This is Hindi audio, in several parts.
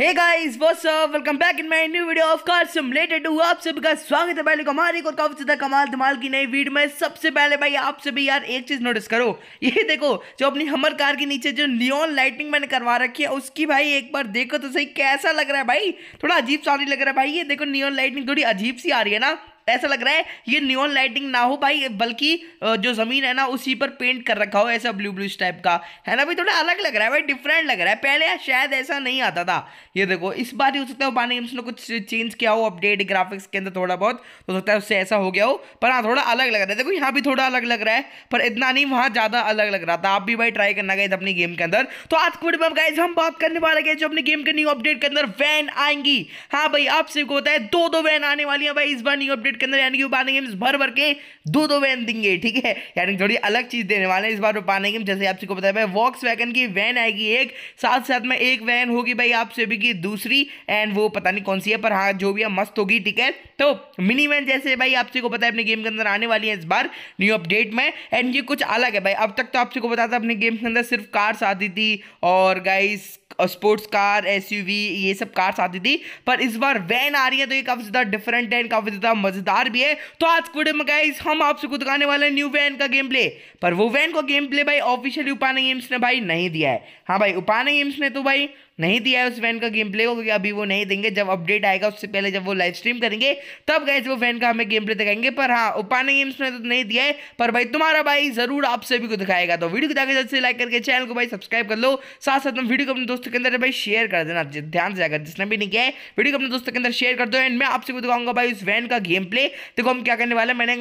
hey guys what's up welcome back in my new video of car simulated हूँ आप सभी का स्वागत है पहले हमारी और काफी ज्यादा कमाल धमाल की नई वीडियो में सबसे पहले भाई आप सभी यार एक चीज नोटिस करो ये देखो जो अपनी हमर कार के नीचे जो नियॉन लाइटिंग मैंने करवा रखी है उसकी भाई एक बार देखो तो सही कैसा लग रहा है भाई थोड़ा अजीब सा लग रहा है भाई ये देखो नियॉन लाइटिंग थोड़ी अजीब सी आ रही है ना ऐसा लग रहा है ये न्यून लाइटिंग ना हो भाई बल्कि जो ज़मीन है ना उसी पर पेंट कर रखा हो ऐसा ब्लू ब्लू टाइप का है ना भाई थोड़ा अलग लग रहा है भाई डिफरेंट लग रहा है पहले शायद ऐसा नहीं आता था ये देखो इस बार हो सकता है पानी गेम्स ने कुछ चेंज किया हो अपडेट ग्राफिक्स के अंदर थोड़ा बहुत तो हो सकता है उससे ऐसा हो गया हो पर हाँ थोड़ा अलग लग रहा है देखो यहाँ भी थोड़ा अलग लग रहा है पर इतना नहीं वहाँ ज़्यादा अलग लग रहा था आप भी भाई ट्राई करना गए अपनी गेम के अंदर तो आज की वीडियो में हम बात करने वाले गए जो अपनी गेम के न्यू अपडेट के अंदर वैन आएंगी हाँ भाई आपसे होता है दो दो वैन आने वाली है भाई इस बार न्यू अपडेट अपडेट के अंदर यानी कि पाने गेम्स भर भर के दो दो वैन देंगे ठीक है यानी थोड़ी अलग चीज़ देने वाले हैं इस बार पाने गेम जैसे आप सबको बताया भाई वॉक्स वैगन की वैन आएगी एक साथ साथ में एक वैन होगी भाई आप सभी की दूसरी एंड वो पता नहीं कौन सी है पर हाँ जो भी है मस्त होगी ठीक है तो मिनी वैन जैसे भाई आप सबको पता है अपने गेम के अंदर आने वाली है इस बार न्यू अपडेट में एंड ये कुछ अलग है भाई अब तक तो आप सबको बताया था अपने गेम के अंदर सिर्फ कार्स आती थी और गाइस स्पोर्ट्स कार एस ये सब कार्स आती थी पर इस बार वैन आ रही है तो ये काफ़ी ज़्यादा डिफरेंट है काफ़ी ज़्यादा मज़ेदार भी है तो आज वीडियो में गाइज हम आपसे खुद गाने वाले हैं न्यू वैन का गेम प्ले पर वो वैन का गेम प्ले भाई ऑफिशियली उपाना गेम्स ने भाई नहीं दिया है हाँ भाई उपाना गेम्स ने तो भाई नहीं दिया है उस वैन का गेम प्ले को क्योंकि अभी वो नहीं देंगे जब अपडेट आएगा उससे पहले जब वो लाइव स्ट्रीम करेंगे तब गए वो वैन का हमें गेम प्ले दिखाएंगे पर हाँ उपाने गेम्स में तो नहीं दिया है पर भाई तुम्हारा भाई जरूर आप सभी को दिखाएगा तो वीडियो को जाकर जल्द से लाइक करके चैनल को भाई सब्सक्राइब कर लो साथ साथ वीडियो को अपने दोस्तों के अंदर भाई शेयर कर देना ध्यान से जाकर जिसने भी नहीं किया है वीडियो को अपने दोस्तों के अंदर शेयर कर दो एंड मैं आपसे भी दिखाऊंगा भाई उस वैन का गेम प्ले देखो हम क्या करने वाले मैंने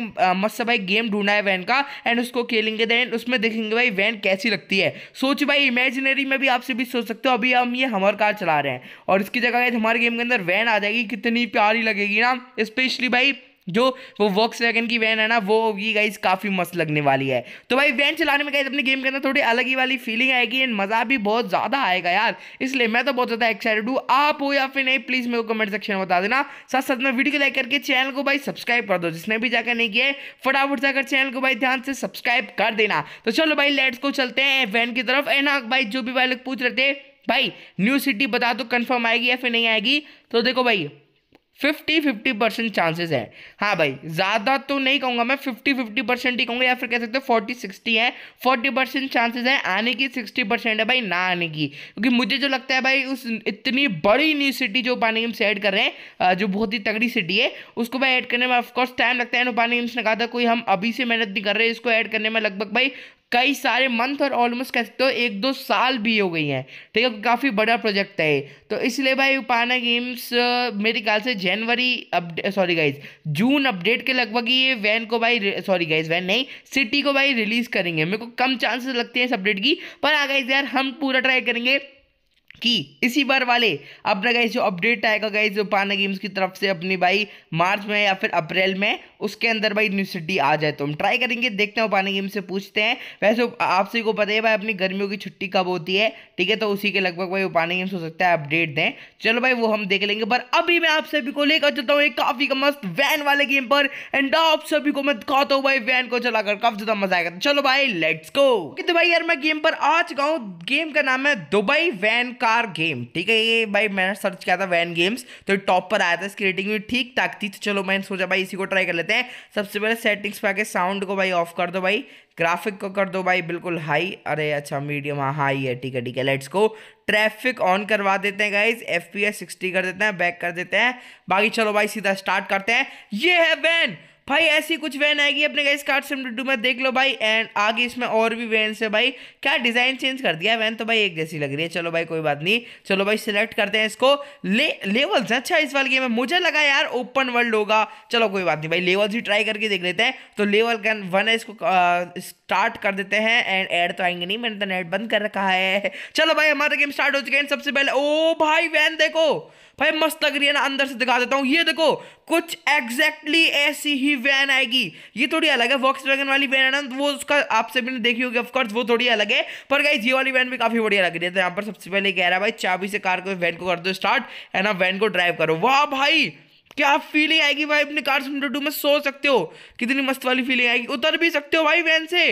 मस्त भाई गेम ढूंढा है वैन का एंड उसको खेलेंगे देन उसमें देखेंगे भाई वैन कैसी लगती है सोच भाई इमेजिनरी में भी आपसे भी सोच सकते हो अभी हम ये हमर कार चला रहे हैं और इसकी जगह गाइज हमारे गेम के अंदर वैन आ जाएगी कितनी प्यारी लगेगी ना स्पेशली भाई जो वो वॉक्स वैगन की वैन है ना वो होगी गाइज काफ़ी मस्त लगने वाली है तो भाई वैन चलाने में गाइज अपने गेम के अंदर थोड़ी अलग ही वाली फीलिंग आएगी एंड मज़ा भी बहुत ज़्यादा आएगा यार इसलिए मैं तो बहुत ज़्यादा एक्साइटेड हूँ आप हो या फिर नहीं प्लीज़ मेरे को कमेंट सेक्शन में बता देना साथ साथ में वीडियो को लाइक करके चैनल को भाई सब्सक्राइब कर दो जिसने भी जाकर नहीं किया फटाफट जाकर चैनल को भाई ध्यान से सब्सक्राइब कर देना तो चलो भाई लेट्स को चलते हैं वैन की तरफ एंड हाँ, भाई जो भी भाई लोग पूछ रहे थे भाई न्यू सिटी बता दो कंफर्म आएगी या फिर नहीं आएगी तो देखो भाई फिफ्टी फिफ्टी परसेंट चांसेस है हाँ भाई ज़्यादा तो नहीं कहूँगा मैं फिफ्टी फिफ्टी परसेंट ही कहूँगा या फिर कह सकते हो फोर्टी सिक्सटी है फोर्टी परसेंट चांसेस है आने की सिक्सटी परसेंट है भाई ना आने की क्योंकि मुझे जो लगता है भाई उस इतनी बड़ी न्यू सिटी जो पानी गेम्स ऐड कर रहे हैं जो बहुत ही तगड़ी सिटी है उसको भाई ऐड करने में ऑफकोर्स टाइम लगता है पानी गेम्स ने कहा था कोई हम अभी से मेहनत नहीं कर रहे इसको ऐड करने में लगभग भाई कई सारे मंथ और ऑलमोस्ट कह सकते हो एक दो साल भी हो गई हैं ठीक है काफ़ी बड़ा प्रोजेक्ट है तो इसलिए भाई उपाना गेम्स मेरे ख्याल से जनवरी update sorry guys June update के लगभग ये वैन को भाई सॉरी गाइज वैन नहीं सिटी को भाई रिलीज़ करेंगे मेरे को कम चांसेस लगते हैं इस अपडेट की पर आ हाँ गाइज यार हम पूरा ट्राई करेंगे कि इसी बार वाले अपना गाइस जो अपडेट आएगा गाइस जो पाना गेम्स की तरफ से अपनी भाई मार्च में या फिर अप्रैल में उसके अंदर भाई न्यू सिटी आ जाए तो हम ट्राई करेंगे देखते हैं पाना गेम्स से पूछते हैं वैसे आप सभी को पता है भाई अपनी गर्मियों की छुट्टी कब होती है ठीक है तो उसी के लगभग भाई पाना गेम्स हो सकता है अपडेट दें चलो भाई वो हम देख लेंगे पर अभी मैं आप सभी को लेकर चलता हूँ एक काफ़ी का मस्त वैन वाले गेम पर एंड आप सभी को मैं दिखाता हूँ भाई वैन को चलाकर काफ़ी ज़्यादा मजा आएगा चलो भाई लेट्स को तो भाई यार मैं गेम पर आ चुका हूँ गेम का नाम है दुबई वैन का स्टार गेम ठीक है ये भाई मैंने सर्च किया था वैन गेम्स तो टॉप पर आया था इसकी रेटिंग भी ठीक ठाक थी तो चलो मैंने सोचा भाई इसी को ट्राई कर लेते हैं सबसे पहले सेटिंग्स पे आके साउंड को भाई ऑफ कर दो भाई ग्राफिक को कर दो भाई बिल्कुल हाई अरे अच्छा मीडियम हाँ हाई है ठीक है ठीक है लेट्स को ट्रैफिक ऑन करवा देते हैं गाइज एफ पी कर देते हैं बैक कर देते हैं बाकी चलो भाई सीधा स्टार्ट करते हैं ये है वैन भाई ऐसी कुछ वैन आएगी अपने गाइस कार्ड से डू में देख लो भाई एंड आगे इसमें और भी वैन से भाई क्या डिज़ाइन चेंज कर दिया वैन तो भाई एक जैसी लग रही है चलो भाई कोई बात नहीं चलो भाई सिलेक्ट करते हैं इसको ले लेवल्स अच्छा इस वाले गेम में मुझे लगा यार ओपन वर्ल्ड होगा चलो कोई बात नहीं भाई लेवल्स भी ट्राई करके देख लेते हैं तो लेवल वन है इसको स्टार्ट कर देते हैं एंड एड तो आएंगे नहीं मैंने तो नेट बंद कर रखा है चलो भाई हमारा गेम स्टार्ट हो चुके हैं सबसे पहले ओ भाई वैन देखो भाई मस्त लग रही है ना अंदर से दिखा देता हूँ ये देखो कुछ एग्जैक्टली ऐसी ही वैन आएगी ये थोड़ी अलग है वॉक्स वैगन वाली वैन है ना वो उसका आपसे भी देखी होगी ऑफकोर्स वो थोड़ी अलग है पर गाइज ये वाली वैन भी काफ़ी बढ़िया लग रही है तो यहाँ पर सबसे पहले कह रहा है भाई चाबी से कार को वैन को कर दो स्टार्ट है ना वैन को ड्राइव करो वाह भाई क्या फीलिंग आएगी भाई अपने कार सिमर टू में सो सकते हो कितनी मस्त वाली फीलिंग आएगी उतर भी सकते हो भाई वैन से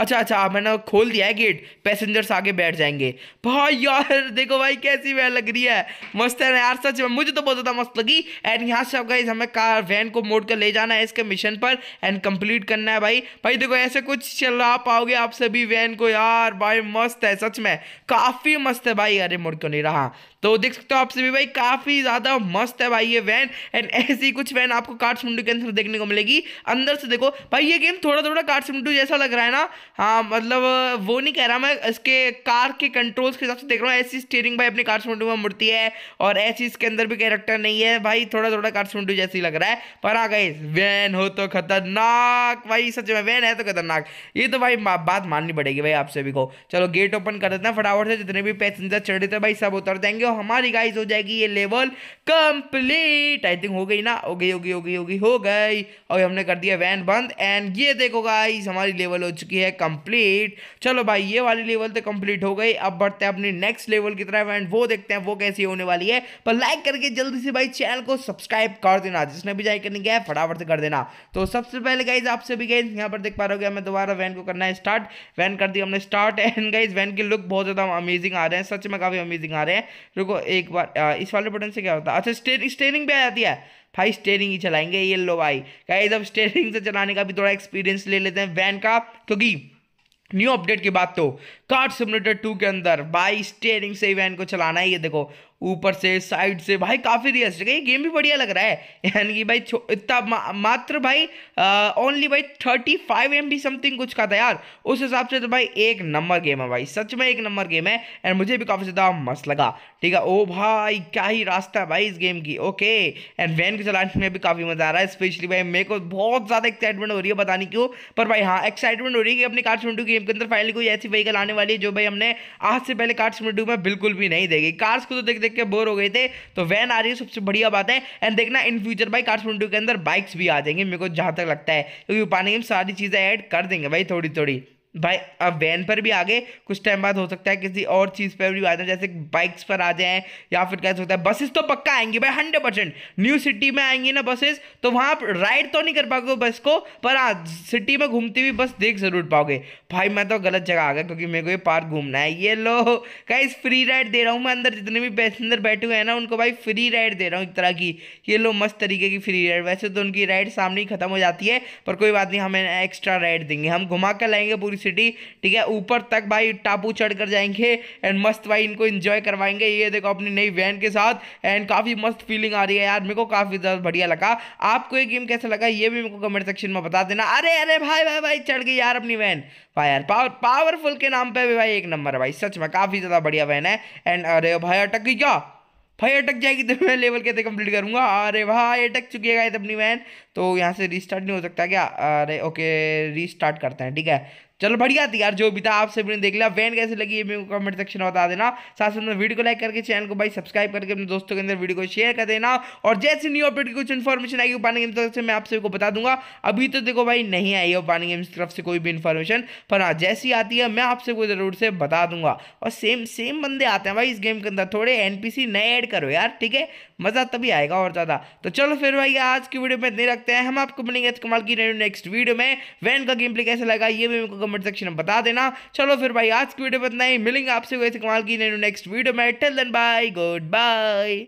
अच्छा अच्छा हाँ, मैंने खोल दिया है गेट पैसेंजर्स आगे बैठ जाएंगे भाई यार देखो भाई कैसी वह लग रही है मस्त है यार सच में मुझे तो बहुत ज़्यादा मस्त लगी एंड यहाँ से अब इस हमें कार वैन को मोड़ कर ले जाना है इसके मिशन पर एंड कंप्लीट करना है भाई भाई देखो ऐसे कुछ चला पाओगे आप सभी वैन को यार भाई मस्त है सच में काफ़ी मस्त है भाई अरे मुड़ क्यों नहीं रहा तो देख सकते हो आपसे भी भाई काफ़ी ज़्यादा मस्त है भाई ये वैन एंड ऐसी कुछ वैन आपको कार्ड सिमटू के अंदर देखने को मिलेगी अंदर से देखो भाई ये गेम थोड़ा थोड़ा कार्ड सिमटू जैसा लग रहा है ना हाँ मतलब वो नहीं कह रहा मैं इसके कार के कंट्रोल्स के हिसाब से देख रहा हूँ ऐसी स्टेयरिंग भाई अपने कार्ड सिमटू में मुड़ती है और ऐसी इसके अंदर भी कैरेक्टर नहीं है भाई थोड़ा थोड़ा कार्ड सिमटू जैसी लग रहा है पर आ गए वैन हो तो खतरनाक भाई सच में वैन है तो खतरनाक ये तो भाई बात माननी पड़ेगी भाई आप सभी को चलो गेट ओपन कर देते हैं फटाफट से जितने भी पैसेंजर चढ़े थे भाई सब उतर जाएंगे और हमारी गाइस हो जाएगी ये लेवल कंप्लीट आई थिंक हो गई ना हो गई हो गई हो गई हो गई हो गई और हमने कर दिया वैन बंद एंड ये देखो गाइस हमारी लेवल हो चुकी है कंप्लीट चलो भाई ये वाली लेवल तो कंप्लीट हो गई अब बढ़ते हैं अपनी नेक्स्ट लेवल की तरफ एंड वो देखते हैं वो कैसी होने वाली है पर लाइक करके जल्दी से भाई चैनल को सब्सक्राइब कर देना जिसने भी जाए करनी गया फटाफट से कर देना तो सबसे पहले गाइज आपसे भी गाइज यहाँ पर देख पा रहे हो हमें दोबारा वैन को करना है स्टार्ट वैन कर दिया हमने स्टार्ट एंड गाइज वैन की लुक बहुत ज़्यादा अमेजिंग आ रहे हैं सच में काफ़ी अमेजिंग आ रहे हैं रुको एक बार इस वाले बटन से क्या होता है अच्छा स्टेरिंग स्टेरिंग भी आ जाती है भाई स्टेरिंग ही चलाएंगे ये लो भाई क्या अब स्टेरिंग से चलाने का भी थोड़ा एक्सपीरियंस ले लेते हैं वैन का क्योंकि न्यू अपडेट की बात तो कार्ड सिमुलेटर टू के अंदर भाई स्टेयरिंग से वैन को चलाना है ये देखो ऊपर से साइड से भाई काफ़ी रियलिस्टिक है ये गेम भी बढ़िया लग रहा है यानी कि भाई इतना मा, मात्र भाई ओनली भाई थर्टी फाइव एम समथिंग कुछ का था यार उस हिसाब से तो भाई एक नंबर गेम है भाई सच में एक नंबर गेम है एंड मुझे भी काफ़ी ज़्यादा मस्त लगा ठीक है ओ भाई क्या ही रास्ता है भाई इस गेम की ओके एंड वैन को चलाने में भी काफ़ी मज़ा आ रहा है स्पेशली भाई मेरे को बहुत ज़्यादा एक्साइटमेंट हो रही है पता नहीं क्यों पर भाई हाँ एक्साइटमेंट हो रही है कि अपने कार्ड गेम के अंदर फाइनली कोई ऐसी व्हीकल आने वाली जो भाई हमने आज से पहले कार्स मिडू में बिल्कुल भी नहीं देगी कार्स को तो देख देख के बोर हो गए थे तो वैन आ रही है सबसे बढ़िया बात है एंड देखना इन फ्यूचर भाई कार्स मिडू के अंदर बाइक्स भी आ जाएंगे मेरे को जहाँ तक लगता है क्योंकि पानी हम सारी चीज़ें ऐड कर देंगे भाई थोड़ी थोड़ी भाई अब वैन पर भी आ गए कुछ टाइम बाद हो सकता है किसी और चीज़ पर भी आ जाए जैसे बाइक्स पर आ जाए या फिर कह सकता है बसेस तो पक्का आएंगी भाई हंड्रेड परसेंट न्यू सिटी में आएंगी ना बसेस तो वहाँ आप राइड तो नहीं कर पाओगे बस को पर हाँ सिटी में घूमती हुई बस देख ज़रूर पाओगे भाई मैं तो गलत जगह आ गया क्योंकि मेरे को ये पार्क घूमना है ये लो गाइस फ्री राइड दे रहा हूँ मैं अंदर जितने भी पैसेंजर बैठे हुए हैं ना उनको भाई फ्री राइड दे रहा हूँ एक तरह की ये लो मस्त तरीके की फ्री राइड वैसे तो उनकी राइड सामने ही खत्म हो जाती है पर कोई बात नहीं हमें एक्स्ट्रा राइड देंगे हम घुमा कर लाएंगे पूरी सिटी ठीक है ऊपर तक भाई टापू चढ़ कर जाएंगे एंड मस्त भाई इनको इन्जॉय करवाएंगे ये देखो अपनी नई वैन के साथ एंड काफ़ी मस्त फीलिंग आ रही है यार मेरे को काफ़ी ज़्यादा बढ़िया लगा आपको ये गेम कैसा लगा ये भी मेरे को कमेंट सेक्शन में बता देना अरे अरे भाई भाई भाई चढ़ गई यार अपनी वैन भाई यार पावर पावरफुल के नाम पर भी भाई एक नंबर है भाई सच में काफ़ी ज़्यादा बढ़िया वैन है एंड अरे भाई अटक गई क्या भाई अटक जाएगी तो मैं लेवल कैसे कंप्लीट करूंगा अरे भाई अटक चुकी है गाइस अपनी वैन तो यहाँ से रीस्टार्ट नहीं हो सकता क्या अरे ओके रीस्टार्ट करते हैं ठीक है चलो बढ़िया थी यार जो भी था आप सभी ने देख लिया वैन कैसे लगी ये मेरे को कमेंट सेक्शन में बता देना साथ साथ वीडियो को लाइक करके चैनल को भाई सब्सक्राइब करके अपने दोस्तों के अंदर वीडियो को शेयर कर देना और जैसे न्यू अपडेट की कुछ इन्फॉर्मेशन आएगी पानी गेम्स तरफ से मैं आप सभी को बता दूंगा अभी तो देखो भाई नहीं आई है पानी गेम्स तरफ से कोई भी इन्फॉर्मेशन पर हाँ जैसी आती है मैं आप सबको जरूर से बता दूंगा और सेम सेम बंदे आते हैं भाई इस गेम के अंदर थोड़े एनपीसी नए ऐड करो यार ठीक है मज़ा तभी आएगा और ज़्यादा तो चलो फिर भाई आज की वीडियो में इतने रखते हैं हम आपको मिलेंगे कमाल की नेक्स्ट वीडियो में वैन का गेम प्ले कैसे लगा ये भी मेरे को कमेंट सेक्शन में बता देना चलो फिर भाई आज की वीडियो में इतना ही मिलेंगे आपसे वैसे कमाल की नेक्स्ट वीडियो में till then bye good bye